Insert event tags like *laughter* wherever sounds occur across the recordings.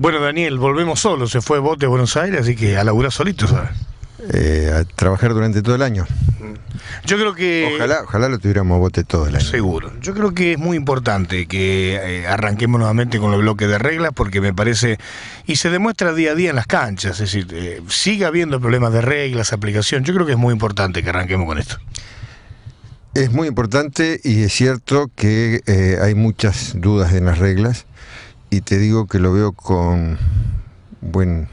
Bueno, Daniel, volvemos solo. Se fue Bote a Buenos Aires, así que a laburar solito, ¿sabes? Eh, a trabajar durante todo el año. Yo creo que. Ojalá, ojalá lo tuviéramos bote todo el año. Seguro. Yo creo que es muy importante que eh, arranquemos nuevamente con los bloques de reglas, porque me parece. Y se demuestra día a día en las canchas. Es decir, eh, sigue habiendo problemas de reglas, aplicación. Yo creo que es muy importante que arranquemos con esto. Es muy importante y es cierto que hay muchas dudas en las reglas y te digo que lo veo con buen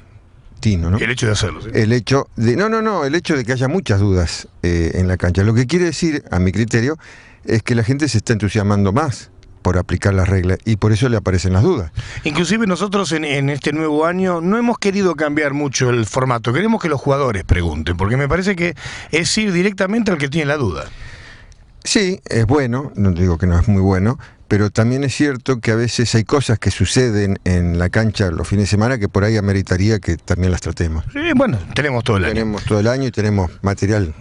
tino, ¿no? El hecho de hacerlo, ¿sí? El hecho de, no, no, no, el hecho de que haya muchas dudas eh, en la cancha. Lo que quiere decir, a mi criterio, es que la gente se está entusiasmando más por aplicar las reglas y por eso le aparecen las dudas. Inclusive nosotros en, en, este nuevo año no hemos querido cambiar mucho el formato, queremos que los jugadores pregunten, porque me parece que es ir directamente al que tiene la duda. Sí, es bueno, no digo que no es muy bueno, pero también es cierto que a veces hay cosas que suceden en la cancha los fines de semana que por ahí ameritaría que también las tratemos. Sí, bueno, tenemos todo el año. Tenemos todo el año y tenemos material.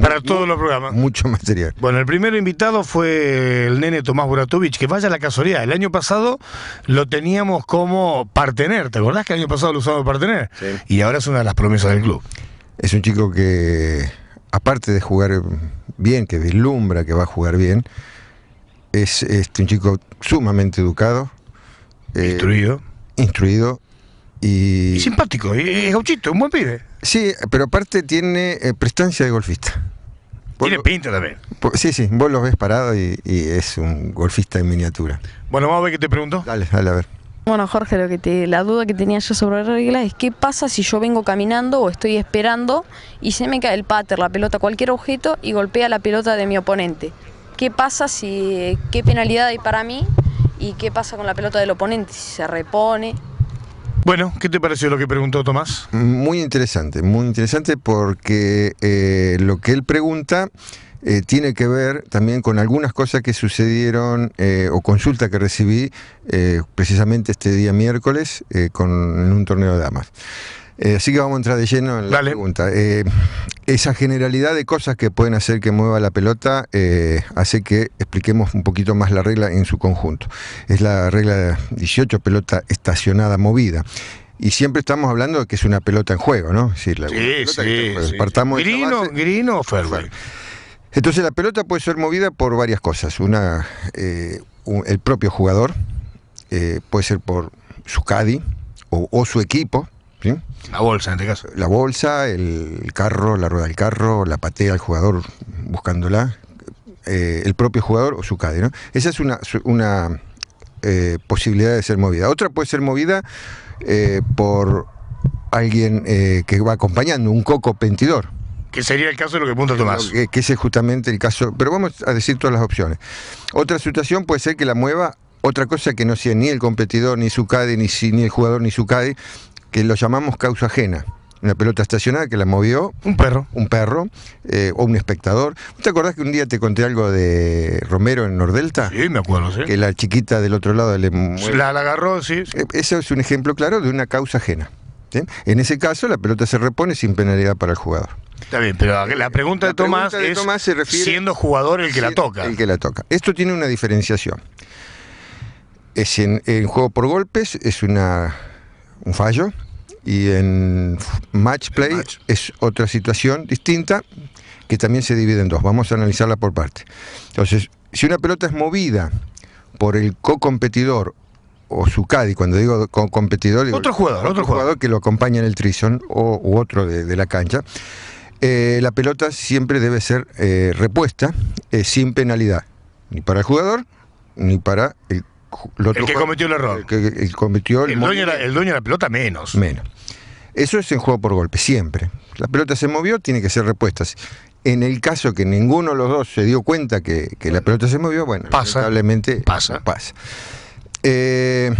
Para todos los programas. Mucho material. Bueno, el primer invitado fue el nene Tomás Buratovich, que vaya a la casualidad. El año pasado lo teníamos como partener, ¿te acordás que el año pasado lo usamos partener? Y ahora es una de las promesas del club. Es un chico que, aparte de jugar bien, que vislumbra que va a jugar bien, es este, un chico sumamente educado. Eh, instruido. Instruido. Y... simpático, es gauchito, un buen pibe. Sí, pero aparte tiene eh, prestancia de golfista. Tiene pinta también. Sí, sí, vos lo ves parado y, es un golfista en miniatura. Bueno, vamos a ver qué te pregunto. Dale, dale, a ver. Bueno, Jorge, lo que te, la duda que tenía yo sobre la regla es qué pasa si yo vengo caminando o estoy esperando y se me cae el pater, la pelota, cualquier objeto y golpea la pelota de mi oponente qué pasa si, qué penalidad hay para mí y qué pasa con la pelota del oponente, si se repone. Bueno, ¿qué te pareció lo que preguntó Tomás? Muy interesante, muy interesante porque eh, lo que él pregunta eh, tiene que ver también con algunas cosas que sucedieron eh, o consulta que recibí precisamente este día miércoles con, en un torneo de damas. Eh, así que vamos a entrar de lleno en la pregunta. Eh, esa generalidad de cosas que pueden hacer que mueva la pelota eh, hace que expliquemos un poquito más la regla en su conjunto. Es la regla 18, pelota estacionada movida. Y siempre estamos hablando de que es una pelota en juego, ¿no? sí, sí, Grino, grino o Entonces la pelota puede ser movida por varias cosas. Una, el propio jugador, puede ser por su cadi o, o su equipo, la bolsa, en este caso. La bolsa, el carro, la rueda del carro, la patea al jugador buscándola, eh, el propio jugador o su cadena. Esa es una, una eh, posibilidad de ser movida. Otra puede ser movida eh, por alguien que va acompañando, un coco pentidor. Que sería el caso de lo que apunta Tomás. Que, ese es justamente el caso, pero vamos a decir todas las opciones. Otra situación puede ser que la mueva otra cosa que no sea ni el competidor, ni su CADE, ni, ni el jugador, ni su CADE, que lo llamamos causa ajena. Una pelota estacionada que la movió. Un perro. Un perro eh, o un espectador. ¿Te acordás que un día te conté algo de Romero en Nordelta? Sí, me acuerdo, sí. Que la chiquita del otro lado le. La, agarró, sí. Eh, ese es un ejemplo claro de una causa ajena. En ese caso, la pelota se repone sin penalidad para el jugador. Está bien, pero la pregunta de, Tomás, Tomás se refiere siendo jugador el que la toca. El que la toca. Esto tiene una diferenciación. Es en, juego por golpes, es una un fallo, y en match play es otra situación distinta que también se divide en dos. Vamos a analizarla por parte. Entonces, si una pelota es movida por el co-competidor o su cadi, cuando digo co-competidor, otro jugador, otro, jugador, que lo acompaña en el trison o, otro de, la cancha, eh, la pelota siempre debe ser eh, repuesta eh, sin penalidad, ni para el jugador ni para el el que cometió el error. El, que, cometió el, dueño de la pelota menos. Menos. Eso es en juego por golpe, siempre. La pelota se movió, tiene que ser repuesta. En el caso que ninguno de los dos se dio cuenta que, la pelota se movió, bueno, pasa, pasa. pasa. Eh,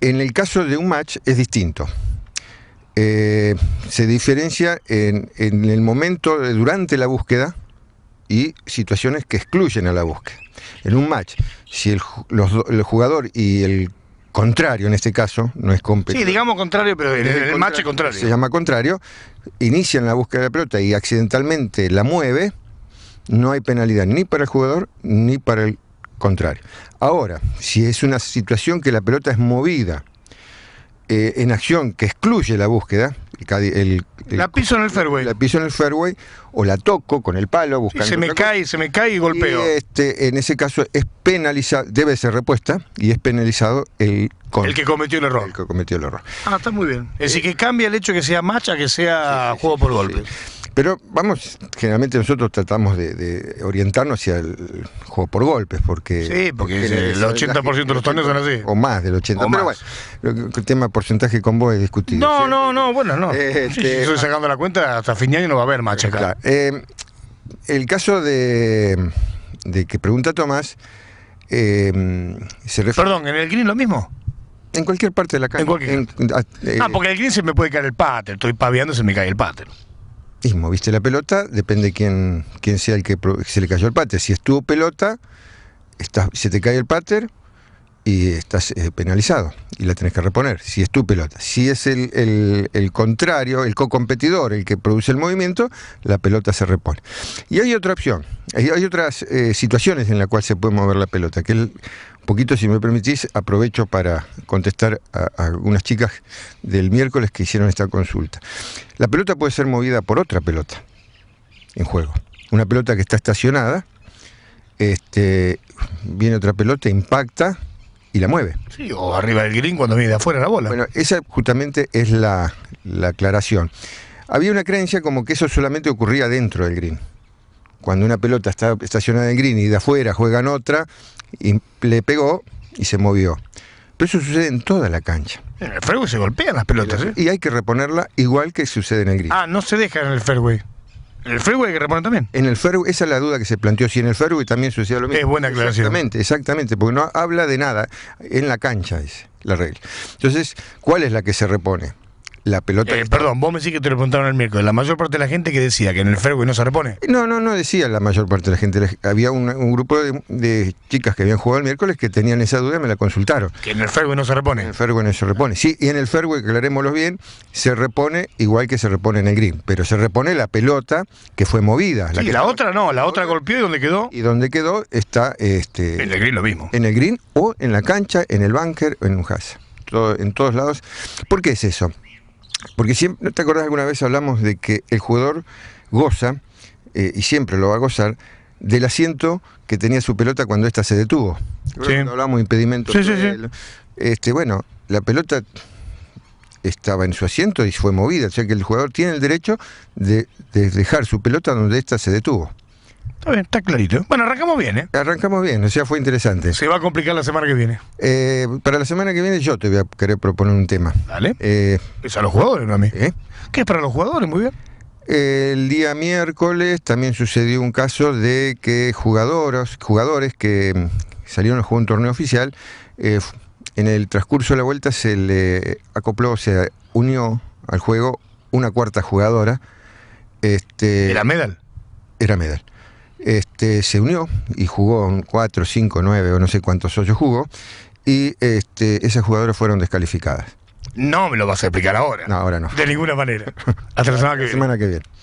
en el caso de un match es distinto. Eh, se diferencia en el momento, durante la búsqueda, y situaciones que excluyen a la búsqueda. En un match, si el, jugador y el contrario en este caso, no es competente. Sí, digamos contrario, pero en el, match es contrario. Se llama contrario, inician la búsqueda de la pelota y accidentalmente la mueve, no hay penalidad ni para el jugador ni para el contrario. Ahora, si es una situación que la pelota es movida eh, en acción que excluye la búsqueda, la piso en el fairway. La piso en el fairway o la toco con el palo buscando. se me cae, se me cae y golpeo. este, en ese caso es penalizado, debe ser repuesta y es penalizado el con, el que cometió el error. que cometió el error. Ah, está muy bien. Es decir, eh, que cambia el hecho que sea macha que sea juego por golpe pero vamos, generalmente nosotros tratamos de, orientarnos hacia el juego por golpes, porque... Sí, porque el, 80% de los torneos son así. O más del 80%. pero bueno, el tema porcentaje con vos es discutido. No, no, no, bueno, no. si este, estoy ah. sacando la cuenta, hasta fin de año no va a haber más eh, el caso de, que pregunta Tomás, em, se Perdón, ¿en el green lo mismo? En cualquier parte de la calle. En cualquier... en, ah, eh, porque el green se me puede caer el páter, Estoy paviando y se me cae el páter y moviste la pelota, depende quién, quién sea el que se le cayó el pater. Si estuvo pelota, se te cae el pater y estás eh, penalizado y la tenés que reponer, si es tu pelota. Si es el, contrario, el co-competidor, el que produce el movimiento, la pelota se repone. Y hay otra opción, hay, otras eh, situaciones en las cuales se puede mover la pelota, que poquito, si me permitís, aprovecho para contestar a, algunas chicas del miércoles que hicieron esta consulta. La pelota puede ser movida por otra pelota en juego. Una pelota que está estacionada, este, viene otra pelota, impacta y la mueve. Sí, o arriba del green cuando viene de afuera la bola. Bueno, esa justamente es la, la aclaración. Había una creencia como que eso solamente ocurría dentro del green. Cuando una pelota está estacionada en green y de afuera juegan otra, y le pegó y se movió. Pero eso sucede en toda la cancha. En el fairway se golpean las pelotas. ¿eh? Y hay que reponerla igual que sucede en el gris. Ah, no se deja en el fairway. En el fairway hay que reponer también. En el fairway, esa es la duda que se planteó. Si en el fairway también sucede lo mismo. Es buena aclaración. Exactamente, exactamente, porque no habla de nada. En la cancha es la regla. Entonces, ¿cuál es la que se repone? la pelota. Eh, perdón, vos me decís que te lo preguntaron el miércoles. La mayor parte de la gente que decía que en el fairway no se repone. No, no, no decía la mayor parte de la gente. Había un, grupo de, chicas que habían jugado el miércoles que tenían esa duda y me la consultaron. Que en el fairway no se repone. En el fairway no se repone. Sí, y en el fairway, aclarémoslo bien, se repone igual que se repone en el green. Pero se repone la pelota que fue movida. La, sí, que la otra no, la otra golpeó y donde quedó. Y donde quedó está. Este, en el green lo mismo. En el green o en la cancha, en el bunker o en un hash. en todos lados. ¿Por qué es eso? Porque siempre, ¿no te acordás alguna vez hablamos de que el jugador goza, eh, y siempre lo va a gozar, del asiento que tenía su pelota cuando ésta se detuvo. Sí. hablamos de impedimentos. este, bueno, la pelota estaba en su asiento y fue movida, o sea que el jugador tiene el derecho de dejar su pelota donde ésta se detuvo. Está bien, está clarito. Bueno, arrancamos bien, ¿eh? Arrancamos bien, o sea, fue interesante. Se va a complicar la semana que viene. Eh, para la semana que viene yo te voy a querer proponer un tema. Dale. Eh, es a los jugadores, no a mí. ¿eh? ¿Qué es para los jugadores? Muy bien. El día miércoles también sucedió un caso de que jugadores, jugadores que mm, salieron a jugar un torneo oficial, en el transcurso de la vuelta se le acopló, se unió al juego una cuarta jugadora. Este, ¿Era Medal? Era Medal. Este, se unió y jugó en 4, 5, 9 o no sé cuántos hoyos jugó, y este, esas jugadoras fueron descalificadas. No me lo vas a explicar ahora. No, ahora no. De ninguna manera. *laughs* Hasta semana que La semana que viene.